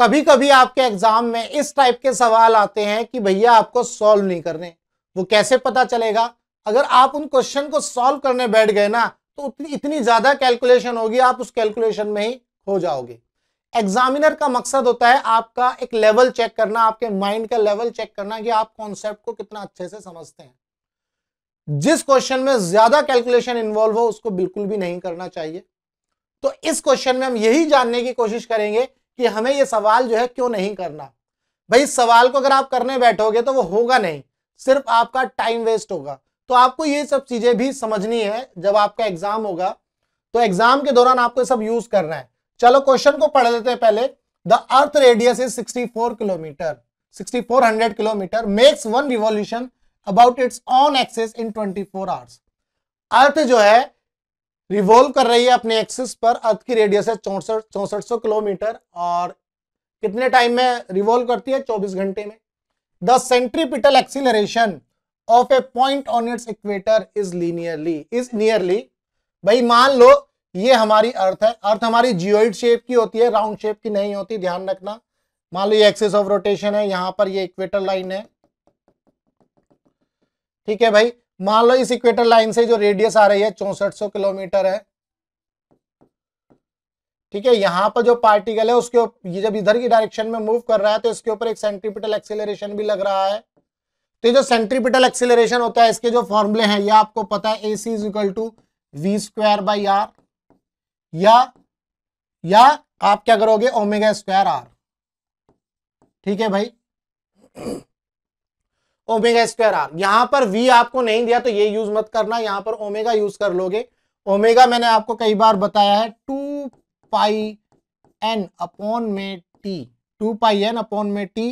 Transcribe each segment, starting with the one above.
कभी कभी आपके एग्जाम में इस टाइप के सवाल आते हैं कि भैया आपको सॉल्व नहीं करने वो कैसे पता चलेगा अगर आप उन क्वेश्चन को सॉल्व करने बैठ गए ना तो उतनी इतनी ज्यादा कैलकुलेशन होगी आप उस कैलकुलेशन में ही हो जाओगे एग्जामिनर का मकसद होता है आपका एक लेवल चेक करना आपके माइंड का लेवल चेक करना कि आप कॉन्सेप्ट को कितना अच्छे से समझते हैं जिस क्वेश्चन में ज्यादा कैलकुलेशन इन्वॉल्व हो उसको बिल्कुल भी नहीं करना चाहिए तो इस क्वेश्चन में हम यही जानने की कोशिश करेंगे कि हमें ये सवाल जो है क्यों नहीं करना भाई सवाल को अगर आप करने बैठोगे तो वो होगा नहीं सिर्फ आपका टाइम वेस्ट होगा तो आपको ये सब चीज़ें भी समझनी है जब आपका एग्जाम होगा तो एग्जाम के दौरान आपको सब यूज करना है चलो क्वेश्चन को पढ़ लेते हैं पहले the earth radius is 64 kilometre 6400 kilometre makes one revolution about its own axis in 24 hours earth जो है रिवॉल्व कर रही है अपने एक्सिस पर अर्थ की रेडियस है चौसठ चौसठ सौ किलोमीटर और कितने टाइम में रिवॉल्व करती है 24 घंटे में the centripetal acceleration of a point on its equator is linearly is nearly भाई मान लो ये हमारी अर्थ है अर्थ हमारी जियोइड शेप की होती है राउंड शेप की नहीं होती ध्यान रखना मान लो ये एक्सिस ऑफ रोटेशन है यहां पर ये इक्वेटर लाइन है ठीक है भाई मान लो इस इक्वेटर लाइन से जो रेडियस आ रही है चौसठ किलोमीटर है ठीक है यहां पर जो पार्टिकल है उसके ये जब इधर की डायरेक्शन में मूव कर रहा है तो इसके ऊपर एक सेंट्रीपिटल एक्सिलेशन भी लग रहा है तो जो सेंट्रीपिटल एक्सिलेशन होता है इसके जो फॉर्मूले हैं ये आपको पता है A C is equal to V square by R या या आप क्या करोगे ओमेगा स्क्वायर आर ठीक है भाई ओमेगा स्क्वायर आर यहां पर वी आपको नहीं दिया तो ये यूज मत करना यहां पर ओमेगा यूज कर लोगे ओमेगा मैंने आपको कई बार बताया है टू पाई एन अपॉन में T two pi N upon में टी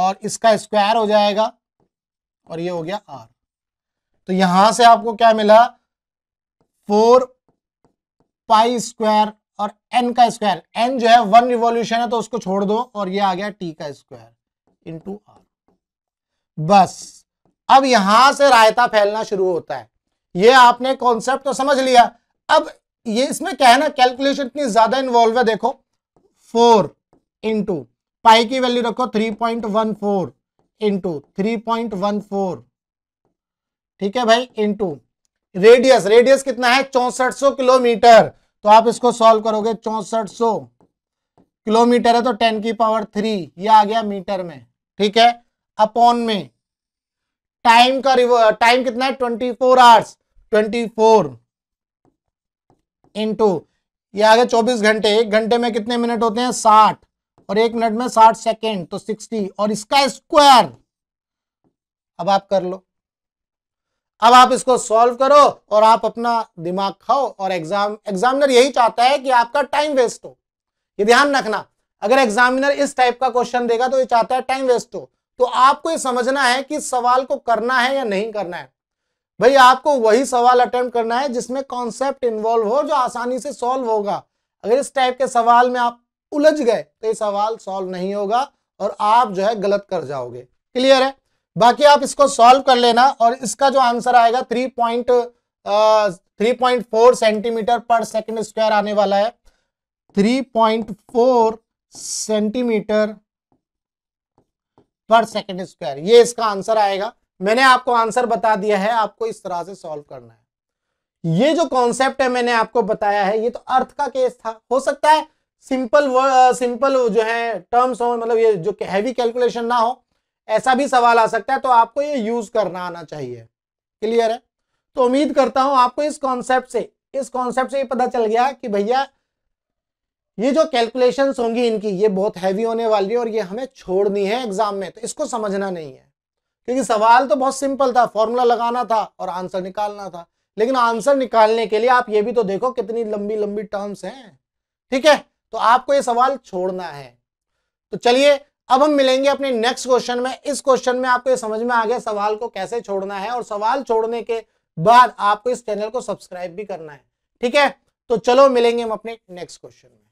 और इसका स्क्वायर हो जाएगा और ये हो गया आर तो यहां से आपको क्या मिला फोर पाई स्क्वायर और एन का स्क्वायर एन जो है वन रिवॉल्यूशन है तो उसको छोड़ दो और ये आ गया टी का स्क्वायर इंटू आर बस अब यहां से रायता फैलना शुरू होता है ये आपने कॉन्सेप्ट तो समझ लिया अब ये इसमें क्या है ना कैलकुलेशन इतनी ज्यादा इन्वॉल्व है देखो फोर इंटू पाई की वैल्यू रखो three point one four into three point one four ठीक है भाई इंटू रेडियस रेडियस कितना है चौसठ सौ किलोमीटर तो आप इसको सॉल्व करोगे चौसठ सौ किलोमीटर है तो टेन की पावर थ्री ये आ गया मीटर में ठीक है अपॉन में टाइम का टाइम कितना है twenty four hours twenty four into ये आगे चौबीस घंटे एक घंटे में कितने मिनट होते हैं साठ और एक मिनट में साठ सेकेंड तो सिक्सटी और इसका स्क्वायर अब आप कर लो अब आप इसको सॉल्व करो और आप अपना दिमाग खाओ और एग्जाम एग्जामिनर यही चाहता है कि आपका टाइम वेस्ट हो ये ध्यान रखना अगर एग्जामिनर इस टाइप का क्वेश्चन देगा तो ये चाहता है टाइम वेस्ट हो तो आपको ये समझना है कि सवाल को करना है या नहीं करना है भाई आपको वही सवाल अटेम्प्ट करना है जिसमें कॉन्सेप्ट इन्वॉल्व हो जो आसानी से सॉल्व होगा अगर इस टाइप के सवाल में आप उलझ गए तो ये सवाल सॉल्व नहीं होगा और आप जो है गलत कर जाओगे क्लियर है बाकी आप इसको सॉल्व कर लेना और इसका जो आंसर आएगा three point three point four centimetre per second square आने वाला है three point four centimetre per second square ये इसका आंसर आएगा मैंने आपको आंसर बता दिया है आपको इस तरह से सॉल्व करना है ये जो कॉन्सेप्ट है मैंने आपको बताया है ये तो अर्थ का केस था हो सकता है सिंपल सिंपल जो है टर्म्स हो मतलब ये जो हैवी कैलकुलेशन ना हो ऐसा भी सवाल आ सकता है तो आपको ये यूज करना आना चाहिए क्लियर है तो उम्मीद करता हूं आपको इस कॉन्सेप्ट से इस कॉन्सेप्ट से ये पता चल गया कि भैया ये जो कैलकुलेशन होंगी इनकी ये बहुत हैवी होने वाली है और ये हमें छोड़नी है एग्जाम में तो इसको समझना नहीं है क्योंकि सवाल तो बहुत सिंपल था फॉर्मूला लगाना था और आंसर निकालना था लेकिन आंसर निकालने के लिए आप ये भी तो देखो कितनी लंबी लंबी टर्म्स हैं ठीक है तो आपको ये सवाल छोड़ना है तो चलिए अब हम मिलेंगे अपने नेक्स्ट क्वेश्चन में इस क्वेश्चन में आपको ये समझ में आ गया सवाल को कैसे छोड़ना है और सवाल छोड़ने के बाद आपको इस चैनल को सब्सक्राइब भी करना है ठीक है तो चलो मिलेंगे हम अपने नेक्स्ट क्वेश्चन में